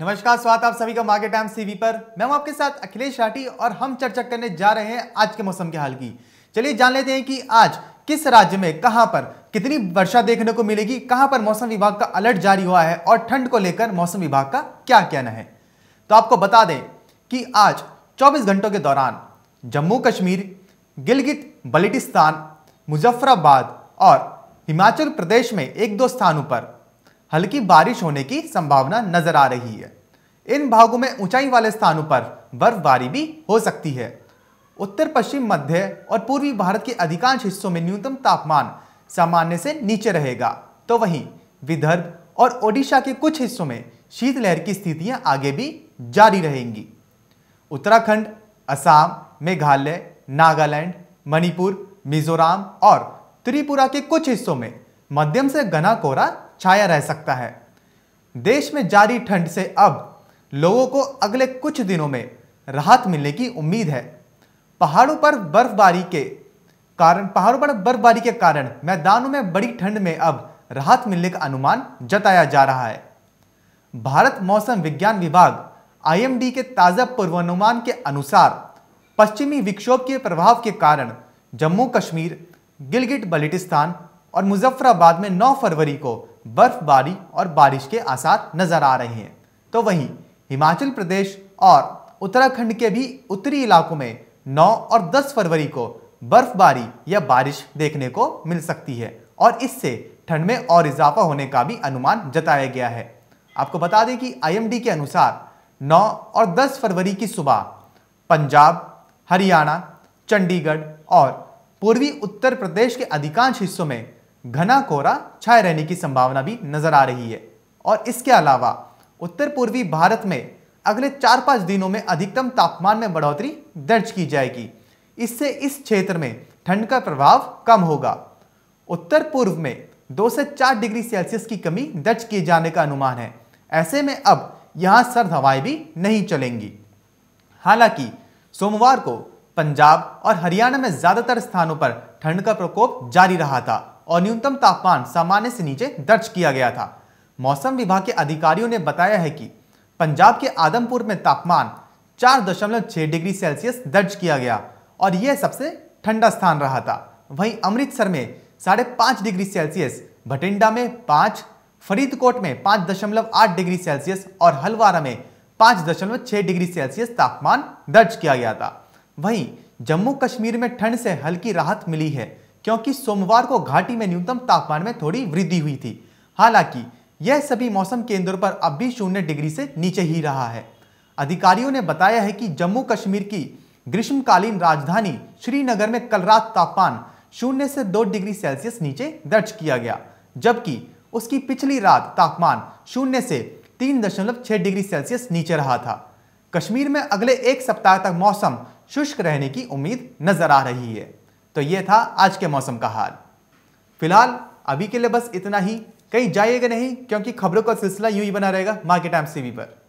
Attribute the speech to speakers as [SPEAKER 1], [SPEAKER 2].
[SPEAKER 1] नमस्कार स्वागत आप सभी का मार्केट टाइम सीवी पर मैं हूं आपके साथ अखिलेश राठी और हम चर्चा करने जा रहे हैं आज के मौसम के हाल की चलिए जान लेते हैं कि आज किस राज्य में कहां पर कितनी वर्षा देखने को मिलेगी कहां पर मौसम विभाग का अलर्ट जारी हुआ है और ठंड को लेकर मौसम विभाग का क्या कहना है तो आपको बता दें कि आज चौबीस घंटों के दौरान जम्मू कश्मीर गिलगित बलिटिस्तान मुजफ्फराबाद और हिमाचल प्रदेश में एक दो स्थानों पर हल्की बारिश होने की संभावना नजर आ रही है इन भागों में ऊंचाई वाले स्थानों पर बर्फबारी भी हो सकती है उत्तर पश्चिम मध्य और पूर्वी भारत के अधिकांश हिस्सों में न्यूनतम तापमान सामान्य से नीचे रहेगा तो वहीं विदर्भ और ओडिशा के कुछ हिस्सों में शीतलहर की स्थितियां आगे भी जारी रहेंगी उत्तराखंड असम मेघालय नागालैंड मणिपुर मिजोरम और त्रिपुरा के कुछ हिस्सों में मध्यम से घना कोहरा छाया रह सकता है देश में जारी ठंड से अब लोगों को अगले कुछ दिनों में राहत मिलने की उम्मीद है पहाड़ों पर बर्फबारी के कारण पहाड़ों पर बर्फबारी के कारण मैदानों में बड़ी ठंड में अब राहत मिलने का अनुमान जताया जा रहा है भारत मौसम विज्ञान विभाग आईएमडी के ताज़ा पूर्वानुमान के अनुसार पश्चिमी विक्षोभ के प्रभाव के कारण जम्मू कश्मीर गिलगिट बलिटिस्तान और मुजफ्फराबाद में 9 फरवरी को बर्फबारी और बारिश के आसार नज़र आ रहे हैं तो वहीं हिमाचल प्रदेश और उत्तराखंड के भी उत्तरी इलाकों में 9 और 10 फरवरी को बर्फबारी या बारिश देखने को मिल सकती है और इससे ठंड में और इजाफा होने का भी अनुमान जताया गया है आपको बता दें कि आईएमडी के अनुसार 9 और 10 फरवरी की सुबह पंजाब हरियाणा चंडीगढ़ और पूर्वी उत्तर प्रदेश के अधिकांश हिस्सों में घना कोहरा छाए रहने की संभावना भी नजर आ रही है और इसके अलावा उत्तर पूर्वी भारत में अगले चार पाँच दिनों में अधिकतम तापमान में बढ़ोतरी दर्ज की जाएगी इससे इस क्षेत्र में ठंड का प्रभाव कम होगा उत्तर पूर्व में दो से चार डिग्री सेल्सियस की कमी दर्ज किए जाने का अनुमान है ऐसे में अब यहाँ सर्द हवाएं भी नहीं चलेंगी हालांकि सोमवार को पंजाब और हरियाणा में ज़्यादातर स्थानों पर ठंड का प्रकोप जारी रहा था और न्यूनतम तापमान सामान्य से नीचे दर्ज किया गया था मौसम विभाग के अधिकारियों ने बताया है कि पंजाब के आदमपुर में तापमान 4.6 डिग्री सेल्सियस दर्ज किया गया और यह सबसे ठंडा स्थान रहा था वहीं अमृतसर में साढ़े पाँच डिग्री सेल्सियस भटिंडा में पाँच फरीदकोट में पाँच दशमलव आठ डिग्री सेल्सियस और हलवारा में पाँच दशमलव छः डिग्री सेल्सियस तापमान दर्ज किया गया था वहीं जम्मू कश्मीर में ठंड से हल्की राहत मिली है क्योंकि सोमवार को घाटी में न्यूनतम तापमान में थोड़ी वृद्धि हुई थी हालांकि यह सभी मौसम केंद्रों पर अब भी शून्य डिग्री से नीचे ही रहा है अधिकारियों ने बताया है कि जम्मू कश्मीर की ग्रीष्मकालीन राजधानी श्रीनगर में कल रात तापमान शून्य से दो डिग्री सेल्सियस नीचे दर्ज किया गया जबकि उसकी पिछली रात तापमान शून्य से तीन दशमलव छः डिग्री सेल्सियस नीचे रहा था कश्मीर में अगले एक सप्ताह तक मौसम शुष्क रहने की उम्मीद नजर आ रही है तो ये था आज के मौसम का हाल फिलहाल अभी के लिए बस इतना ही कहीं जाइएगा नहीं क्योंकि खबरों का सिलसिला यूं ही बना रहेगा मार्केट टाइम्स टीवी पर